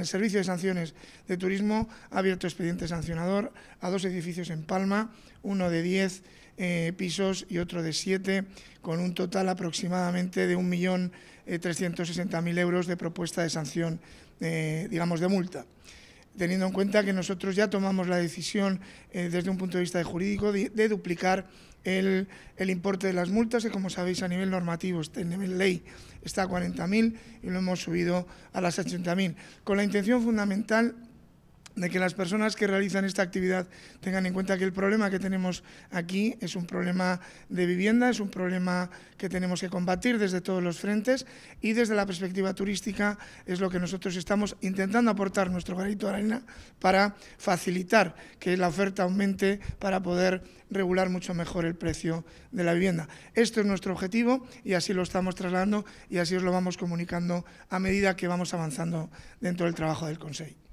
El Servicio de Sanciones de Turismo ha abierto expediente sancionador a dos edificios en Palma, uno de 10 eh, pisos y otro de 7, con un total aproximadamente de 1.360.000 eh, euros de propuesta de sanción, eh, digamos, de multa teniendo en cuenta que nosotros ya tomamos la decisión eh, desde un punto de vista de jurídico de, duplicar el, el, importe de las multas, y, como sabéis a nivel normativo, a este, nivel ley, está a 40.000 y lo hemos subido a las 80.000, con la intención fundamental de que las personas que realizan esta actividad tengan en cuenta que el problema que tenemos aquí es un problema de vivienda, es un problema que tenemos que combatir desde todos los frentes y desde la perspectiva turística es lo que nosotros estamos intentando aportar nuestro granito de arena para facilitar que la oferta aumente para poder regular mucho mejor el precio de la vivienda. Esto es nuestro objetivo y así lo estamos trasladando y así os lo vamos comunicando a medida que vamos avanzando dentro del trabajo del Consejo.